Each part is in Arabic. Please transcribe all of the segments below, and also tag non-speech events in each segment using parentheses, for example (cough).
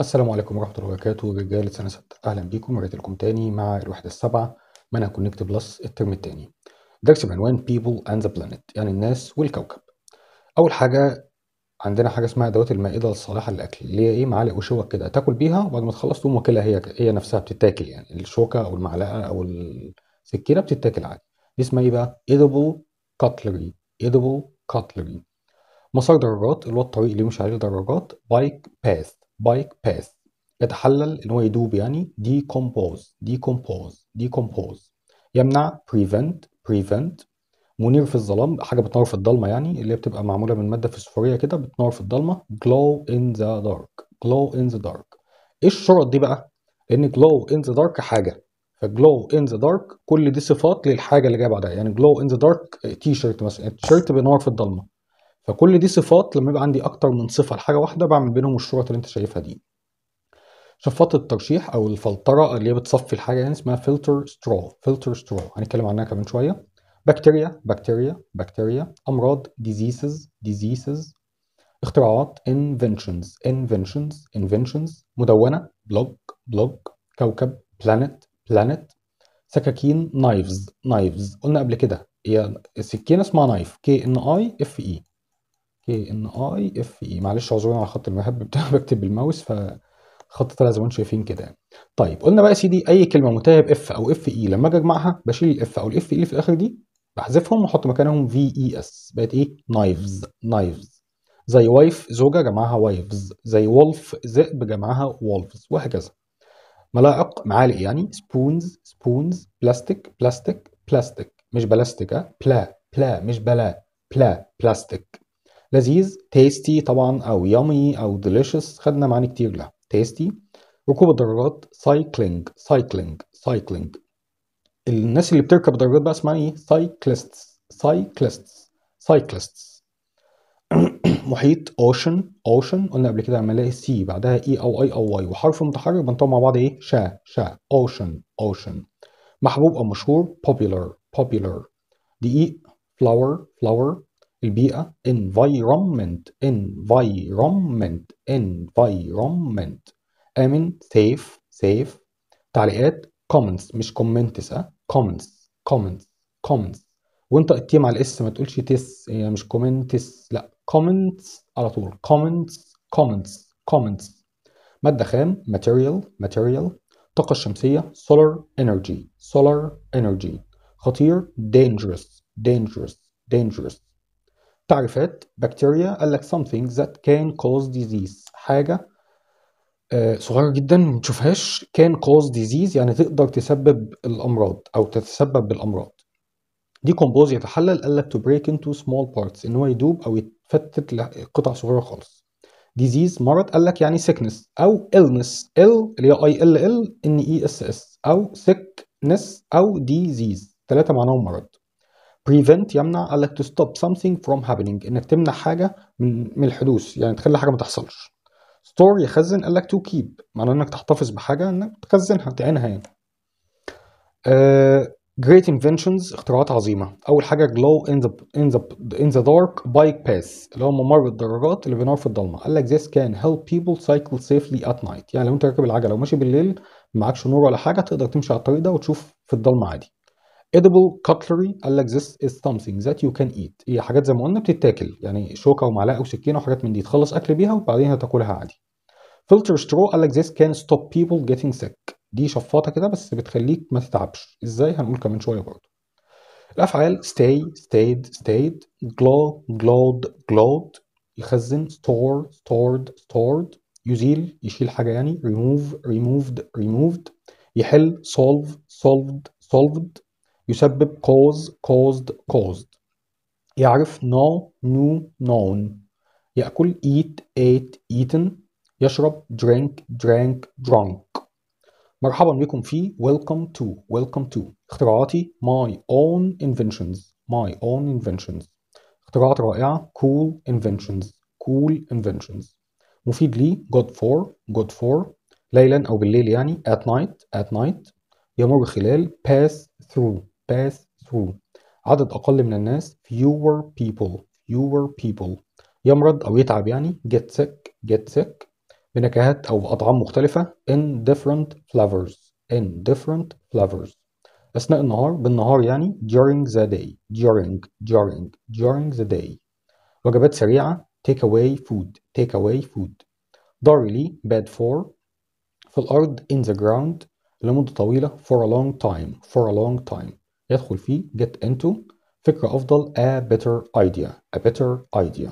السلام عليكم ورحمة الله وبركاته رجال سنة ستة أهلا بيكم ورجعت لكم تاني مع الوحدة السابعة منها كونكت بلس الترم التاني درس بعنوان People and the Planet يعني الناس والكوكب أول حاجة عندنا حاجة اسمها أدوات المائدة الصالحة للأكل اللي هي إيه معالق وشوك كده تاكل بيها وبعد ما تخلص تقوم واكلها هي هي نفسها بتتاكل يعني الشوكة أو المعلقة أو السكينة بتتاكل عادي دي اسمها إيه بقى؟ edible cutlery edible cutlery مسار دراجات اللي هو الطريق اللي مش عليه دراجات بايك باث بايك باث يتحلل ان هو يدوب يعني decompose decompose decompose يمنع prevent prevent منير في الظلام حاجه بتنور في الضلمه يعني اللي بتبقى معموله من ماده فسفوريه كده بتنور في الضلمه glow in the dark glow in the dark ايه الشرط دي بقى لان glow in the dark حاجه فجلو ان ذا دارك كل دي صفات للحاجه اللي جايه بعدها يعني جلو ان ذا دارك تي شيرت مثلا التيشيرت بينور في الضلمه فكل دي صفات لما يبقى عندي اكتر من صفه لحاجه واحده بعمل بينهم الشروط اللي انت شايفها دي شفاط الترشيح او الفلتره اللي هي بتصفي الحاجه يعني اسمها فلتر سترو فلتر سترو هنتكلم عنها كمان شويه بكتيريا بكتيريا بكتيريا امراض ديزيزز ديزيزز اختراعات انفنشنز انفنشنز انفنشنز مدونه بلوج بلوج كوكب بلانت بلانت سكاكين نايفز نايفز قلنا قبل كده هي السكينه اسمها نايف كي ان اي اف اي اي ان اي اف اي e. معلش اعذروني على خط المهب بتاع (laughs) بكتب بالماوس فخط طلع زي ما انتم شايفين كده يعني. طيب قلنا بقى يا سيدي اي كلمه منتهيه باف او اف اي e. لما اجي اجمعها بشيل الاف او الاف اي e اللي في الاخر دي بحذفهم واحط مكانهم في اي اس بقت ايه نايفز نايفز زي وايف زوجه جمعها وايفز زي وولف ذئب جمعها وولفز وهكذا ملاعق معالق يعني سبونز سبونز بلاستيك بلاستيك بلاستيك مش بلاستيك بلا بلا مش بلا بلا بلاستيك لذيذ تيستي طبعا او يامي او ديليشس خدنا معاني كتير لها تيستي ركوب الدراجات سايكلينج سايكلينج سايكلينج الناس اللي بتركب دراجات بقى اسمها ايه سايكلستس سايكلستس سايكلستس محيط اوشن اوشن قلنا قبل كده لما سي بعدها اي e او اي او واي وحرف متحرك بنطبق مع بعض ايه شا شا اوشن اوشن محبوب او مشهور popular popular دقيق flower flower البيئة environment environment environment آمن safe safe تعليقات comments مش comments اه comments comments comments وانت التي مع الاس ما تقولش تس هي مش comments لا comments على طول comments comments comments مادة خام material material طاقة الشمسية solar energy solar energy خطير dangerous dangerous dangerous تعريفات بكتيريا قال لك something that can cause disease حاجة آه، صغيرة جدا ما بتشوفهاش can cause disease يعني تقدر تسبب الأمراض أو تتسبب بالأمراض دي كومبوز يتحلل قال لك to break into small parts إن هو يدوب أو يتفتت لقطع صغيرة خالص disease مرض قال لك يعني sickness أو illness ill اللي هي I L L N E S S أو sickness أو disease ثلاثة معناهم مرض prevent يمنع قال لك to stop something from happening انك تمنع حاجه من من الحدوث يعني تخلي حاجه ما تحصلش store يخزن قال لك to keep معناه انك تحتفظ بحاجه انك تخزنها تعينها يعني uh, great inventions اختراعات عظيمه اول حاجه glow in the in the in the dark bike path اللي هو ممر الدراجات اللي بينور في الضلمه قال لك this can help people cycle safely at night يعني لو انت راكب العجله وماشي بالليل معكش نور ولا حاجه تقدر تمشي على الطريق ده وتشوف في الضلمه عادي edible cutlery قال لك this is something that you can eat هي حاجات زي ما قلنا بتتاكل يعني شوكه ومعلقه وسكينه وحاجات من دي تخلص اكل بيها وبعدين هتاكلها عادي filter straw قال لك this can stop people getting sick دي شفاطه كده بس بتخليك ما تتعبش ازاي هنقول كمان شويه برضه الافعال stay stayed stayed glow glowed glowed يخزن store stored stored يزيل يشيل حاجه يعني remove removed removed يحل solve solved solved يسبب cause caused caused يعرف no knew known يأكل eat ate eaten يشرب drink drank drunk مرحبا بكم في welcome to welcome to اختراعاتي my own inventions my own inventions اختراعات رائعة cool inventions cool inventions مفيد لي good for good for ليلا أو بالليل يعني at night at night يمر خلال pass through pass through عدد أقل من الناس fewer people fewer people يمرض أو يتعب يعني get sick get sick بنكهات أو أطعام مختلفة in different flavors in different flavors أثناء النهار بالنهار يعني during the day during during during the day وجبات سريعة take away food take away food لي bad for في الأرض in the ground لمدة طويلة for a long time for a long time يدخل فيه get into فكرة أفضل a better idea a better idea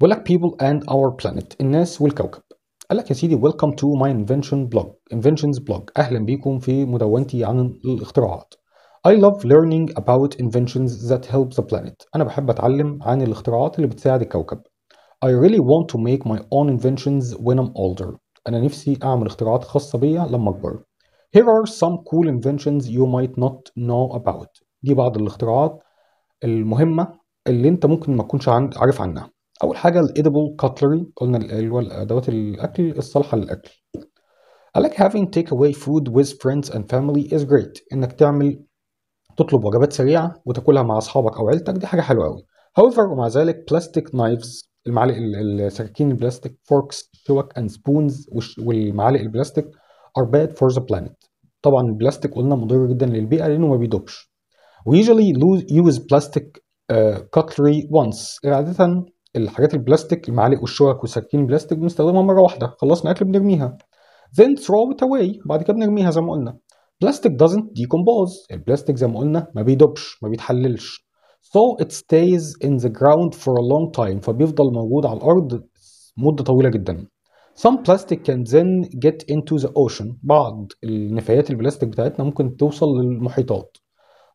بقول لك people and our planet الناس والكوكب قال لك يا سيدي welcome to my invention blog inventions blog أهلا بيكم في مدونتي عن الاختراعات I love learning about inventions that help the planet أنا بحب أتعلم عن الاختراعات اللي بتساعد الكوكب I really want to make my own inventions when I'm older أنا نفسي أعمل اختراعات خاصة بيا لما أكبر Here are some cool inventions you might not know about. دي بعض الاختراعات المهمة اللي انت ممكن ما تكونش عارف عنها. أول حاجة Edible Cutlery قلنا اللي هو أدوات الأكل الصالحة للأكل. I like having takeaway food with friends and family is great. إنك تعمل تطلب وجبات سريعة وتاكلها مع أصحابك أو عيلتك دي حاجة حلوة أوي. However ومع ذلك plastic knives المعالق السكاكين البلاستيك forks شوك and spoons والمعالق البلاستيك are bad for the planet. طبعا البلاستيك قلنا مضر جدا للبيئه لانه ما بيدوبش ويجلي يوز بلاستيك كاتلري وانس عاده الحاجات البلاستيك المعالق والشوك والسكاكين البلاستيك بنستخدمها مره واحده خلصنا اكل بنرميها then throw it away بعد كده بنرميها زي ما قلنا بلاستيك doesn't decompose البلاستيك زي ما قلنا ما بيدوبش ما بيتحللش so it stays in the ground for a long time فبيفضل موجود على الارض مده طويله جدا some plastic can then get into the ocean بعض النفايات البلاستيك بتاعتنا ممكن توصل للمحيطات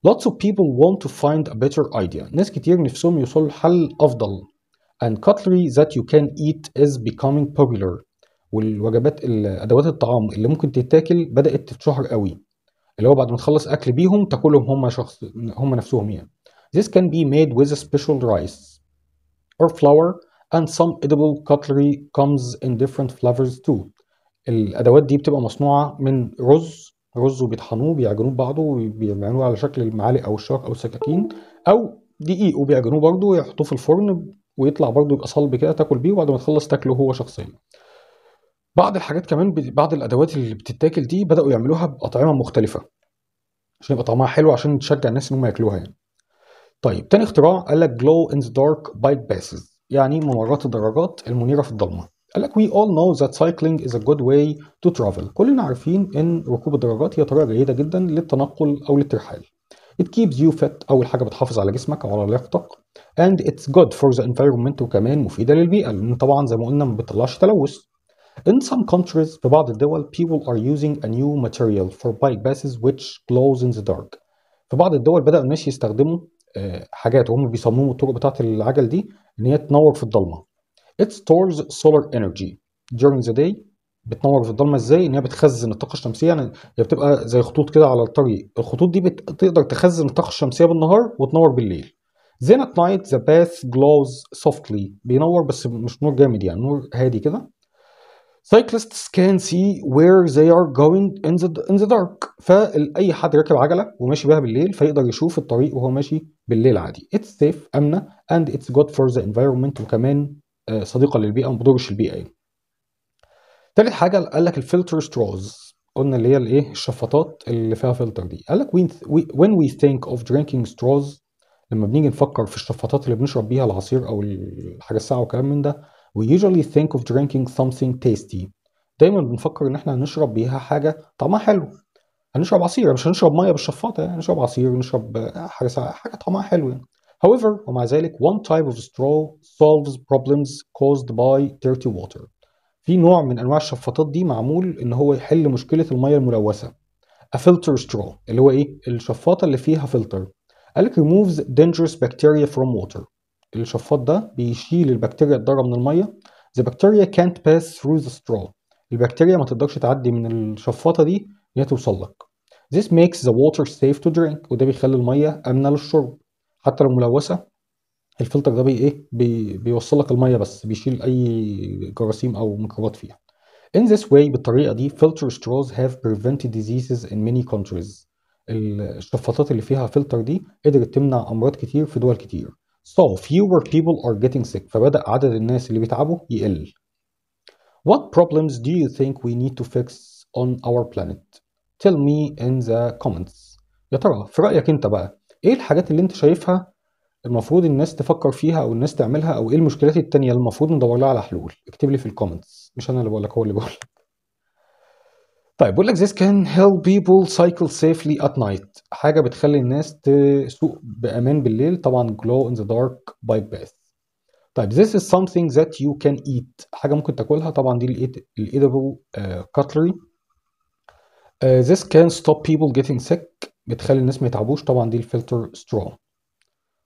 lots of people want to find a better idea ناس كتير نفسهم يوصلوا لحل أفضل and cutlery that you can eat is becoming popular والوجبات أدوات الطعام اللي ممكن تتاكل بدأت تتشهر قوي اللي هو بعد ما تخلص أكل بيهم تاكلهم هم شخص هم نفسهم يعني this can be made with a special rice or flour and some edible cutlery comes in different flavors too الادوات دي بتبقى مصنوعه من رز رز وبيطحنوه بيعجنوه ببعضه وبيعملوه على شكل المعالق او الشوك او السكاكين او دقيق وبيعجنوه برضه ويحطوه في الفرن ويطلع برضه يبقى صلب كده تاكل بيه وبعد ما تخلص تاكله هو شخصيا بعض الحاجات كمان بعض الادوات اللي بتتاكل دي بداوا يعملوها باطعمه مختلفه عشان يبقى طعمها حلو عشان تشجع الناس ان هم ياكلوها يعني طيب تاني اختراع قال لك glow in the dark bite passes يعني ممرات الدراجات المنيرة في الضلمة قال لك we all know that cycling is a good way to travel كلنا عارفين ان ركوب الدراجات هي طريقة جيدة جدا للتنقل او للترحال it keeps you fit اول حاجة بتحافظ على جسمك وعلى لياقتك and it's good for the environment وكمان مفيدة للبيئة لان طبعا زي ما قلنا ما بتطلعش تلوث In some countries في بعض الدول people are using a new material for bike passes which glows in the dark في بعض الدول بدأوا الناس يستخدموا حاجات وهم بيصمموا الطرق بتاعت العجل دي ان هي تنور في الضلمه it stores solar energy during the day بتنور في الضلمه ازاي ان هي بتخزن الطاقه الشمسيه يعني هي بتبقى زي خطوط كده على الطريق الخطوط دي بتقدر تخزن الطاقه الشمسيه بالنهار وتنور بالليل then at night the path glows softly بينور بس مش نور جامد يعني نور هادي كده cyclists can see where they are going in the, in the dark فأي حد راكب عجلة وماشي بيها بالليل فيقدر يشوف الطريق وهو ماشي بالليل عادي it's safe أمنة and it's good for the environment وكمان آه، صديقة للبيئة ومبضرش بتضرش البيئة يعني تالت حاجة قال لك الفلتر straws قلنا اللي هي الايه الشفاطات اللي فيها فلتر دي قال لك when we think of drinking straws لما بنيجي نفكر في الشفاطات اللي بنشرب بيها العصير او الحاجة الساقعة والكلام من ده We usually think of drinking something tasty. دايما بنفكر إن إحنا هنشرب بيها حاجة طعمها حلو. هنشرب عصير مش هنشرب مية بالشفاطة يعني هنشرب عصير نشرب حاجة حاجة طعمها حلو يعني. However, ومع ذلك, one type of straw solves problems caused by dirty water. في نوع من أنواع الشفاطات دي معمول إن هو يحل مشكلة المية الملوثة. A filter straw اللي هو إيه؟ الشفاطة اللي فيها فلتر. قالك removes dangerous bacteria from water. الشفاط ده بيشيل البكتيريا الضاره من الميه the bacteria can't pass through the straw البكتيريا ما تقدرش تعدي من الشفاطه دي ان هي توصل لك this makes the water safe to drink وده بيخلي الميه امنه للشرب حتى لو ملوثه الفلتر ده بي ايه بي بيوصل لك الميه بس بيشيل اي جراثيم او ميكروبات فيها in this way بالطريقه دي filter straws have prevented diseases in many countries الشفاطات اللي فيها فلتر دي قدرت تمنع امراض كتير في دول كتير So fewer people are getting sick فبدأ عدد الناس اللي بيتعبوا يقل. What problems do you think we need to fix on our planet? Tell me in the comments. يا ترى في رأيك أنت بقى إيه الحاجات اللي أنت شايفها المفروض الناس تفكر فيها أو الناس تعملها أو إيه المشكلات التانية اللي المفروض ندور لها على حلول؟ اكتب لي في الكومنتس مش أنا اللي بقول لك هو اللي بقول لك. طيب بيقول لك this can help people cycle safely at night حاجة بتخلي الناس تسوق بأمان بالليل طبعا glow in the dark bike path طيب this is something that you can eat حاجة ممكن تاكلها طبعا دي الايدبل كاتلري uh, this can stop people getting sick بتخلي الناس ما يتعبوش طبعا دي الفلتر سترو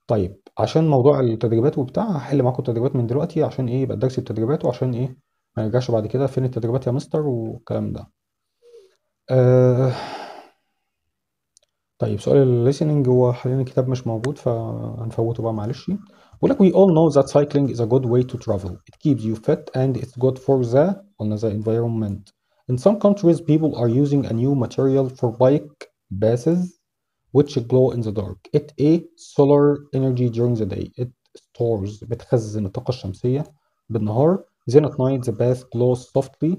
طيب عشان موضوع التدريبات وبتاع هحل معاكم التدريبات من دلوقتي عشان ايه يبقى الدرس التدريبات وعشان ايه ما نرجعش بعد كده فين التدريبات يا مستر والكلام ده آآ طيب سؤال listening هو حاليًا الكتاب مش موجود فهنفوّته بقى معلش. بيقول لك we all know that cycling is a good way to travel. It keeps you fit and it's good for the قلنا the environment. In some countries people are using a new material for bike bases, which glow in the dark. It a solar energy during the day. It stores بتخزن الطاقة الشمسية بالنهار. Then at night the base glows softly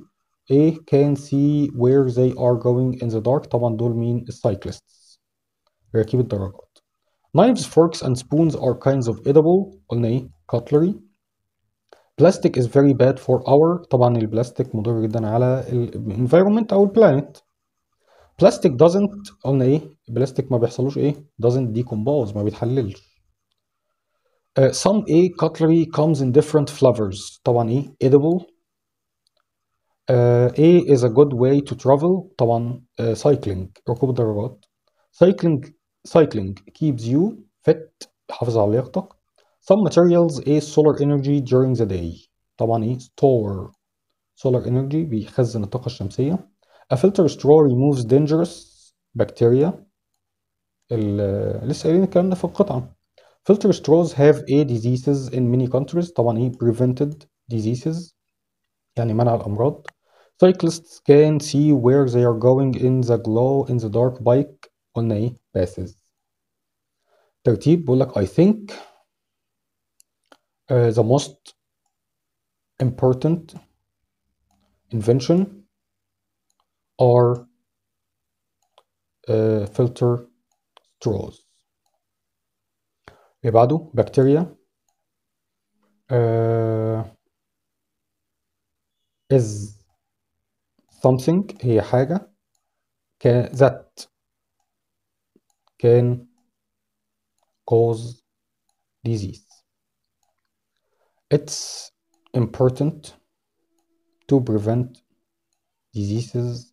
they can see where they are going in the dark طبعا دول مين السايكلستس راكب الدراجات knives forks and spoons are kinds of edible قلنا ايه cutlery plastic is very bad for our طبعا البلاستيك مضر جدا على environment او planet. plastic doesn't قلنا ايه البلاستيك ما بيحصلوش ايه doesn't decompose ما بيتحللش Uh, some A cutlery comes in different flavors. طبعا ايه edible A is a good way to travel طبعا سايكلينج ركوب الدراجات سايكلينج سايكلينج keeps you fit حافظ على لياقتك some materials A solar energy during the day طبعا ايه store solar energy بيخزن الطاقة الشمسية a filter straw removes dangerous bacteria لسه قايلين الكلام ده في القطعة filter straws have a diseases in many countries طبعا ايه prevented diseases يعني منع الأمراض Cyclists can see where they are going in the glow in the dark bike a passes ترتيب بقول لك I think uh, the most important invention are uh, filter straws اللي بعده bacteria uh, is something هي حاجة that can cause disease it's important to prevent diseases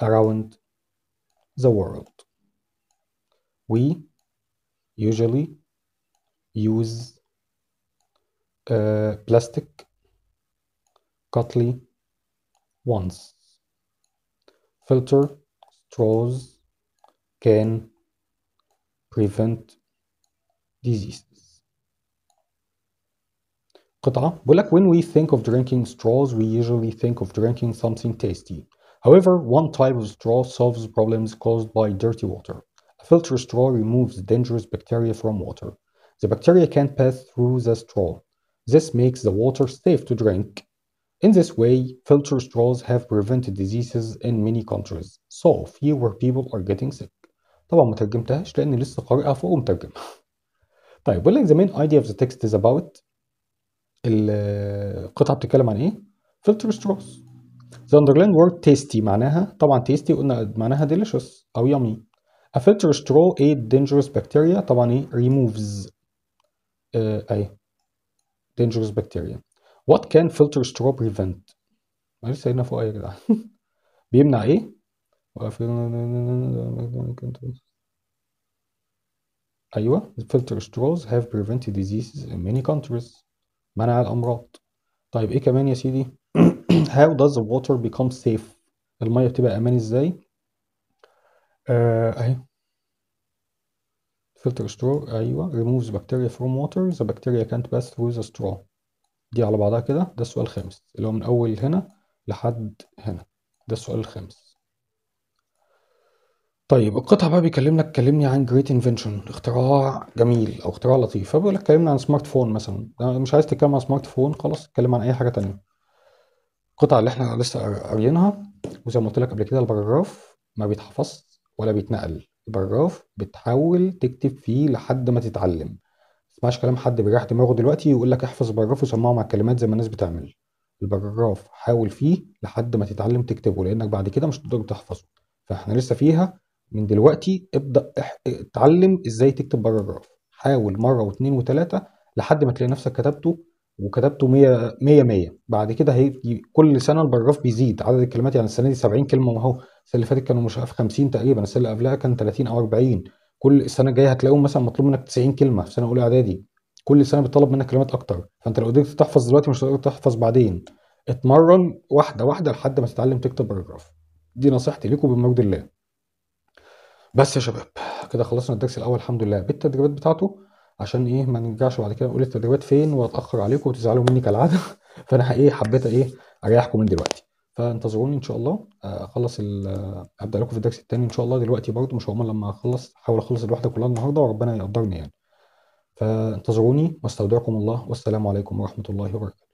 around the world. We usually use uh, plastic, cutlery, once. Filter, straws can prevent diseases. قطعة بقول when we think of drinking straws we usually think of drinking something tasty. However, one type of straw solves problems caused by dirty water. A filter straw removes dangerous bacteria from water. The bacteria can't pass through the straw. This makes the water safe to drink In this way, filter straws have prevented diseases in many countries, so fewer people are getting sick. طبعا ما ترجمتهاش لأن لسه قارئها فوق ومترجمة. طيب بيقول لك the main idea of the text is about القطعة بتتكلم عن إيه؟ filter straws. The underlying word tasty معناها طبعا tasty قلنا معناها delicious أو yummy. A filter straw aid dangerous bacteria طبعا إيه removes آه أي dangerous bacteria. What can filter straw prevent؟ ما لسه هنا فوق يا جدعان بيمنع ايه؟ ايوه filter straws have prevented diseases in many countries منع الامراض طيب ايه كمان يا سيدي؟ how does the water become safe؟ الميه بتبقى امان ازاي؟ اهي filter straw ايوه removes bacteria from water the bacteria can't pass through the straw دي على بعضها كده ده السؤال الخامس اللي هو من أول هنا لحد هنا ده السؤال الخامس طيب القطع بقى بيكلمنا كلمني عن جريت انفنشن اختراع جميل او اختراع لطيف فبيقول لك كلمنا عن سمارت فون مثلا مش عايز تتكلم عن سمارت فون خلاص اتكلم عن اي حاجة تانية القطعة اللي احنا لسه قاريينها وزي ما قلت لك قبل كده البراجراف ما بيتحفظش ولا بيتنقل البراجراف بتحاول تكتب فيه لحد ما تتعلم تسمعش كلام حد بيريح دماغه دلوقتي ويقول لك احفظ باراجراف وسمعه مع الكلمات زي ما الناس بتعمل الباراجراف حاول فيه لحد ما تتعلم تكتبه لانك بعد كده مش هتقدر تحفظه فاحنا لسه فيها من دلوقتي ابدا اتعلم ازاي تكتب باراجراف حاول مره واثنين وثلاثه لحد ما تلاقي نفسك كتبته وكتبته 100 100 100 بعد كده هيجي كل سنه الباراجراف بيزيد عدد الكلمات يعني السنه دي 70 كلمه وهو السنه اللي فاتت كانوا مش عارف 50 تقريبا السنه اللي قبلها كان 30 او 40 كل السنه الجايه هتلاقيهم مثلا مطلوب منك 90 كلمه في سنه اولى اعدادي كل سنه بيطلب منك كلمات اكتر فانت لو قدرت تحفظ دلوقتي مش هتقدر تحفظ بعدين اتمرن واحده واحده لحد ما تتعلم تكتب باراجراف دي نصيحتي لكم بمجد الله بس يا شباب كده خلصنا الدرس الاول الحمد لله بالتدريبات بتاعته عشان ايه ما نرجعش بعد كده نقول التدريبات فين واتاخر عليكم وتزعلوا مني كالعاده (laughs) فانا ايه حبيت ايه اريحكم من دلوقتي فانتظروني ان شاء الله آه، اخلص ال آه، ابدا لكم في الدرس التاني ان شاء الله دلوقتي برضه مش هقوم لما اخلص احاول اخلص الوحده كلها النهارده وربنا يقدرني يعني فانتظروني واستودعكم الله والسلام عليكم ورحمه الله وبركاته